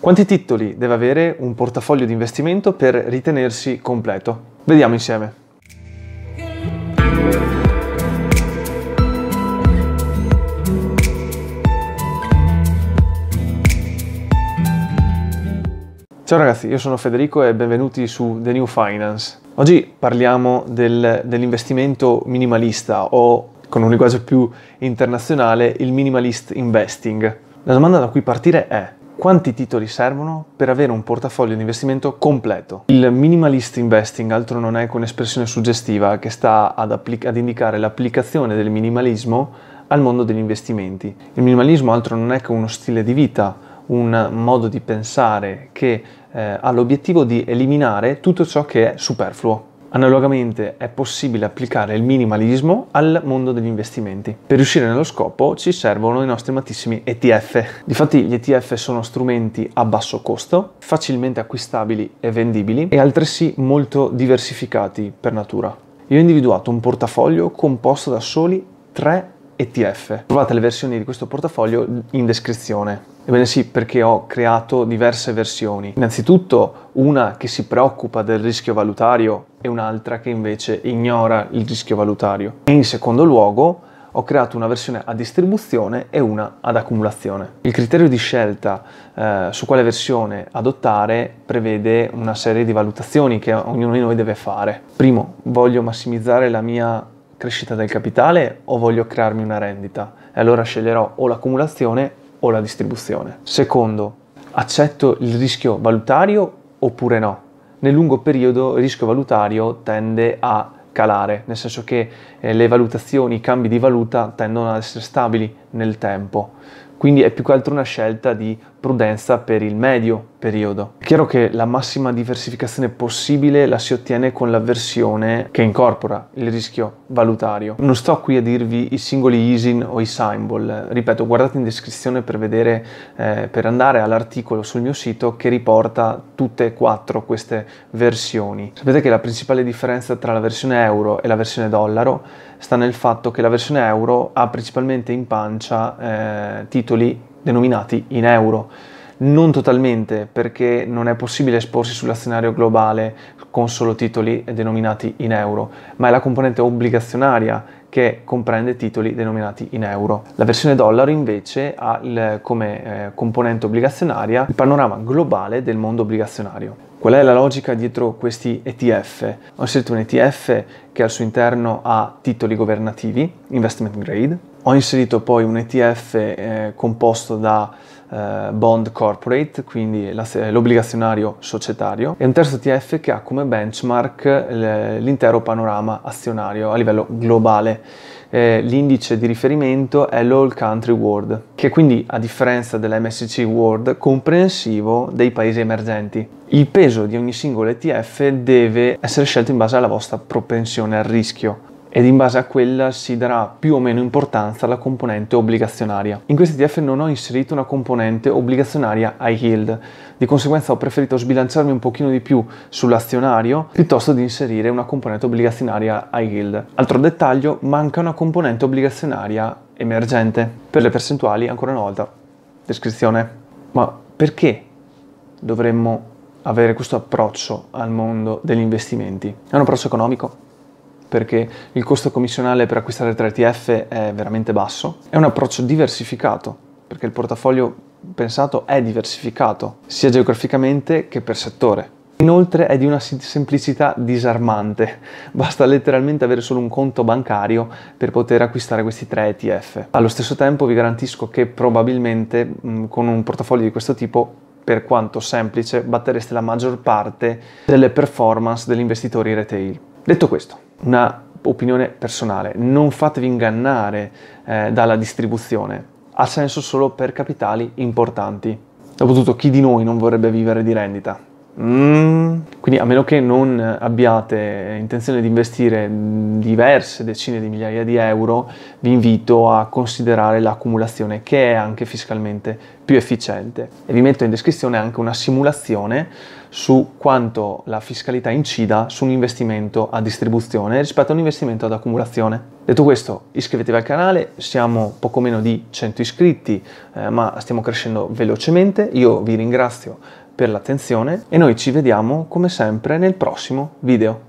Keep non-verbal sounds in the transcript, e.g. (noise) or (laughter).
Quanti titoli deve avere un portafoglio di investimento per ritenersi completo? Vediamo insieme. Ciao ragazzi, io sono Federico e benvenuti su The New Finance. Oggi parliamo del, dell'investimento minimalista o, con un linguaggio più internazionale, il minimalist investing. La domanda da cui partire è quanti titoli servono per avere un portafoglio di investimento completo? Il minimalist investing altro non è che un'espressione suggestiva che sta ad, applic- ad indicare l'applicazione del minimalismo al mondo degli investimenti. Il minimalismo altro non è che uno stile di vita, un modo di pensare che eh, ha l'obiettivo di eliminare tutto ciò che è superfluo. Analogamente è possibile applicare il minimalismo al mondo degli investimenti. Per riuscire nello scopo ci servono i nostri amatissimi ETF. Difatti gli ETF sono strumenti a basso costo, facilmente acquistabili e vendibili e altresì molto diversificati per natura. Io ho individuato un portafoglio composto da soli tre ETF. Trovate le versioni di questo portafoglio in descrizione. Ebbene sì, perché ho creato diverse versioni. Innanzitutto una che si preoccupa del rischio valutario e un'altra che invece ignora il rischio valutario. E in secondo luogo ho creato una versione a distribuzione e una ad accumulazione. Il criterio di scelta eh, su quale versione adottare prevede una serie di valutazioni che ognuno di noi deve fare. Primo, voglio massimizzare la mia crescita del capitale o voglio crearmi una rendita? E allora sceglierò o l'accumulazione o la distribuzione. Secondo, accetto il rischio valutario oppure no? Nel lungo periodo il rischio valutario tende a calare, nel senso che eh, le valutazioni, i cambi di valuta tendono ad essere stabili nel tempo. Quindi è più che altro una scelta di prudenza per il medio periodo. È chiaro che la massima diversificazione possibile la si ottiene con la versione che incorpora il rischio valutario. Non sto qui a dirvi i singoli ISIN o i symbol, ripeto, guardate in descrizione per vedere, eh, per andare all'articolo sul mio sito che riporta tutte e quattro queste versioni. Sapete che la principale differenza tra la versione euro e la versione dollaro sta nel fatto che la versione euro ha principalmente in pancia eh, titoli denominati in euro non totalmente, perché non è possibile esporsi sull'azionario globale con solo titoli denominati in euro, ma è la componente obbligazionaria che comprende titoli denominati in euro. La versione dollaro invece ha il, come eh, componente obbligazionaria il panorama globale del mondo obbligazionario. Qual è la logica dietro questi ETF? Ho scelto un ETF che al suo interno ha titoli governativi, investment grade. Ho inserito poi un ETF eh, composto da eh, bond corporate, quindi la, l'obbligazionario societario, e un terzo ETF che ha come benchmark l'intero panorama azionario a livello globale eh, l'indice di riferimento è l'All Country World, che quindi a differenza dell'MSC World comprensivo dei paesi emergenti. Il peso di ogni singolo ETF deve essere scelto in base alla vostra propensione al rischio ed in base a quella si darà più o meno importanza alla componente obbligazionaria. In questo ETF non ho inserito una componente obbligazionaria high yield, di conseguenza ho preferito sbilanciarmi un pochino di più sull'azionario piuttosto di inserire una componente obbligazionaria high yield. Altro dettaglio, manca una componente obbligazionaria emergente. Per le percentuali, ancora una volta, descrizione. Ma perché dovremmo avere questo approccio al mondo degli investimenti? È un approccio economico? perché il costo commissionale per acquistare 3 ETF è veramente basso. È un approccio diversificato, perché il portafoglio pensato è diversificato, sia geograficamente che per settore. Inoltre è di una semplicità disarmante, (laughs) basta letteralmente avere solo un conto bancario per poter acquistare questi tre ETF. Allo stesso tempo vi garantisco che probabilmente con un portafoglio di questo tipo, per quanto semplice, battereste la maggior parte delle performance degli investitori retail. Detto questo, una opinione personale, non fatevi ingannare eh, dalla distribuzione, ha senso solo per capitali importanti. Dopotutto chi di noi non vorrebbe vivere di rendita? Mm. Quindi a meno che non abbiate intenzione di investire diverse decine di migliaia di euro, vi invito a considerare l'accumulazione che è anche fiscalmente più efficiente. E vi metto in descrizione anche una simulazione su quanto la fiscalità incida su un investimento a distribuzione rispetto a un investimento ad accumulazione. Detto questo, iscrivetevi al canale, siamo poco meno di 100 iscritti, eh, ma stiamo crescendo velocemente. Io vi ringrazio per l'attenzione e noi ci vediamo come sempre nel prossimo video.